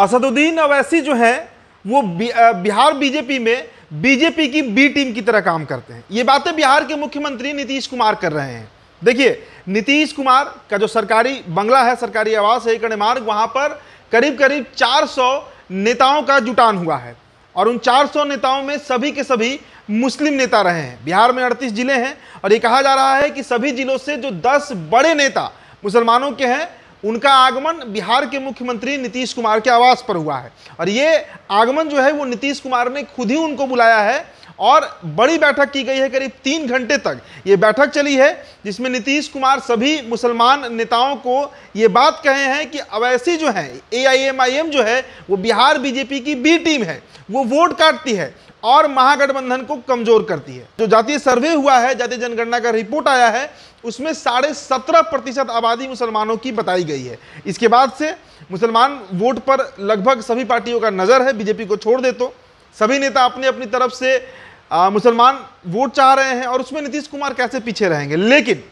असदुद्दीन अवैसी जो हैं वो बिहार बीजेपी में बीजेपी की बी टीम की तरह काम करते हैं ये बातें बिहार के मुख्यमंत्री नीतीश कुमार कर रहे हैं देखिए नीतीश कुमार का जो सरकारी बंगला है सरकारी आवास है एकड़ मार्ग वहाँ पर करीब करीब 400 नेताओं का जुटान हुआ है और उन 400 नेताओं में सभी के सभी मुस्लिम नेता रहे हैं बिहार में अड़तीस जिले हैं और ये कहा जा रहा है कि सभी जिलों से जो दस बड़े नेता मुसलमानों के हैं उनका आगमन बिहार के मुख्यमंत्री नीतीश कुमार के आवास पर हुआ है और ये आगमन जो है वो नीतीश कुमार ने खुद ही उनको बुलाया है और बड़ी बैठक की गई है करीब तीन घंटे तक ये बैठक चली है जिसमें नीतीश कुमार सभी मुसलमान नेताओं को ये बात कहे हैं कि अवैसी जो है ए आई एम आई एम जो है वो बिहार बीजेपी की बी टीम है वो वोट काटती है और महागठबंधन को कमजोर करती है जो जातीय सर्वे हुआ है जातीय जनगणना का रिपोर्ट आया है उसमें साढ़े सत्रह प्रतिशत आबादी मुसलमानों की बताई गई है इसके बाद से मुसलमान वोट पर लगभग सभी पार्टियों का नज़र है बीजेपी को छोड़ दे तो सभी नेता अपनी अपनी तरफ से मुसलमान वोट चाह रहे हैं और उसमें नीतीश कुमार कैसे पीछे रहेंगे लेकिन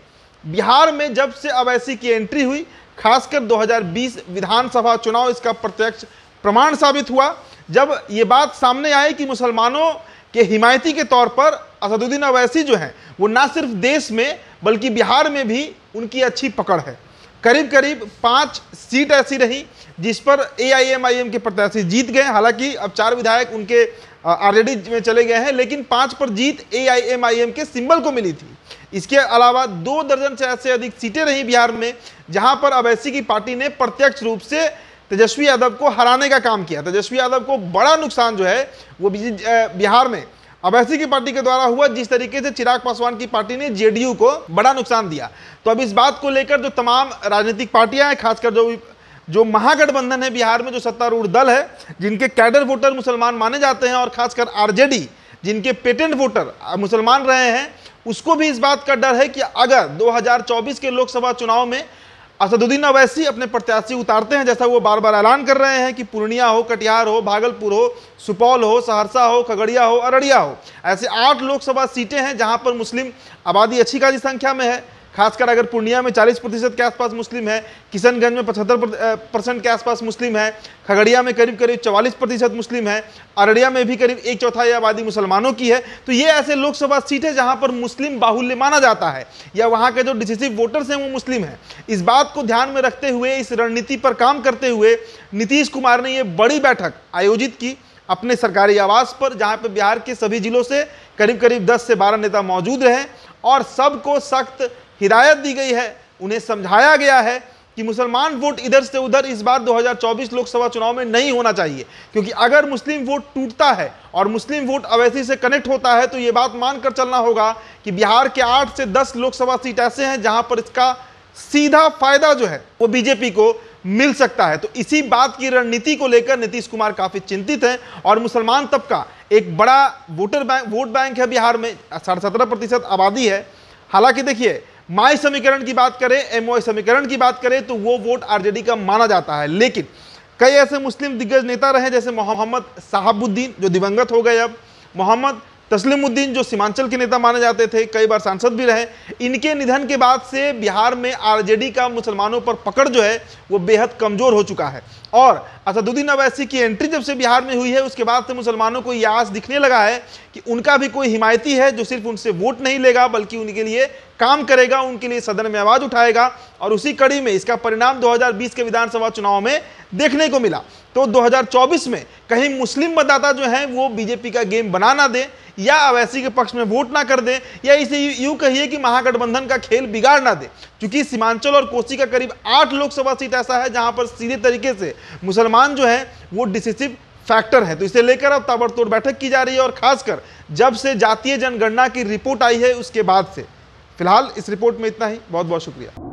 बिहार में जब से अवैसी की एंट्री हुई खासकर 2020 विधानसभा चुनाव इसका प्रत्यक्ष प्रमाण साबित हुआ जब ये बात सामने आई कि मुसलमानों के हिमायती के तौर पर असदुद्दीन अवैसी जो हैं वो ना सिर्फ देश में बल्कि बिहार में भी उनकी अच्छी पकड़ है करीब करीब पाँच सीट ऐसी रही जिस पर एआईएमआईएम के प्रत्याशी जीत गए हालांकि अब चार विधायक उनके आरजेडी में चले गए हैं लेकिन पाँच पर जीत एआईएमआईएम के सिंबल को मिली थी इसके अलावा दो दर्जन से ऐसे अधिक सीटें रहीं बिहार में जहां पर अवैसी की पार्टी ने प्रत्यक्ष रूप से तेजस्वी यादव को हराने का काम किया तेजस्वी यादव को बड़ा नुकसान जो है वो बिहार में अवैसी की पार्टी के द्वारा हुआ जिस तरीके से चिराग पासवान की पार्टी ने जेडीयू को बड़ा नुकसान दिया तो अब इस बात को लेकर जो तमाम राजनीतिक पार्टियां हैं खासकर जो जो महागठबंधन है बिहार में जो सत्तारूढ़ दल है जिनके कैडर वोटर मुसलमान माने जाते हैं और खासकर आरजेडी जिनके पेटेंट वोटर मुसलमान रहे हैं उसको भी इस बात का डर है कि अगर दो के लोकसभा चुनाव में असदुद्दीन अवैसी अपने प्रत्याशी उतारते हैं जैसा वो बार बार ऐलान कर रहे हैं कि पूर्णिया हो कटिहार हो भागलपुर हो सुपौल हो सहरसा हो खगड़िया हो अररिया हो ऐसे आठ लोकसभा सीटें हैं जहां पर मुस्लिम आबादी अच्छी खासी संख्या में है खासकर अगर पूर्णिया में 40 प्रतिशत के आसपास मुस्लिम है किशनगंज में पचहत्तर परसेंट के आसपास मुस्लिम है खगड़िया में करीब करीब 44 प्रतिशत मुस्लिम है अररिया में भी करीब एक चौथाई आबादी मुसलमानों की है तो ये ऐसे लोकसभा सीट है जहाँ पर मुस्लिम बाहुल्य माना जाता है या वहाँ के जो डिसिसिव वोटर्स हैं वो मुस्लिम हैं इस बात को ध्यान में रखते हुए इस रणनीति पर काम करते हुए नीतीश कुमार ने ये बड़ी बैठक आयोजित की अपने सरकारी आवास पर जहाँ पर बिहार के सभी जिलों से करीब करीब दस से बारह नेता मौजूद रहे और सबको सख्त हिदायत दी गई है उन्हें समझाया गया है कि मुसलमान वोट इधर से उधर इस बार 2024 लोकसभा चुनाव में नहीं होना चाहिए क्योंकि अगर मुस्लिम वोट टूटता है और मुस्लिम वोट अवैसी से कनेक्ट होता है तो ये बात मानकर चलना होगा कि बिहार के आठ से दस लोकसभा सीट ऐसे हैं जहां पर इसका सीधा फायदा जो है वो बीजेपी को मिल सकता है तो इसी बात की रणनीति को लेकर नीतीश कुमार काफ़ी चिंतित हैं और मुसलमान तबका एक बड़ा वोटर बैंक वोट बैंक है बिहार में साढ़े सत्रह प्रतिशत आबादी है हालांकि देखिए माय समीकरण की बात करें एमओए समीकरण की बात करें तो वो वोट आरजेडी का माना जाता है लेकिन कई ऐसे मुस्लिम दिग्गज नेता रहे जैसे मोहम्मद साहबुद्दीन जो दिवंगत हो गए अब मोहम्मद तस्लीमुद्दीन जो सीमांचल के नेता माने जाते थे कई बार सांसद भी रहे इनके निधन के बाद से बिहार में आरजेडी का मुसलमानों पर पकड़ जो है वो बेहद कमज़ोर हो चुका है और असदुद्दीन अवैसी की एंट्री जब से बिहार में हुई है उसके बाद से मुसलमानों को यह आस दिखने लगा है कि उनका भी कोई हिमायती है जो सिर्फ उनसे वोट नहीं लेगा बल्कि उनके लिए काम करेगा उनके लिए सदन में आवाज़ उठाएगा और उसी कड़ी में इसका परिणाम दो के विधानसभा चुनाव में देखने को मिला तो 2024 में कहीं मुस्लिम मतदाता जो है वो बीजेपी का गेम बना ना दे या अवैसी के पक्ष में वोट ना कर दे या इसे यूं कहिए कि महागठबंधन का खेल बिगाड़ ना दे क्योंकि सीमांचल और कोसी का करीब आठ लोकसभा सीट ऐसा है जहां पर सीधे तरीके से मुसलमान जो है वो डिसिसिव फैक्टर है तो इसे लेकर अब ताबड़तोड़ बैठक की जा रही है और खासकर जब से जातीय जनगणना की रिपोर्ट आई है उसके बाद से फिलहाल इस रिपोर्ट में इतना ही बहुत बहुत शुक्रिया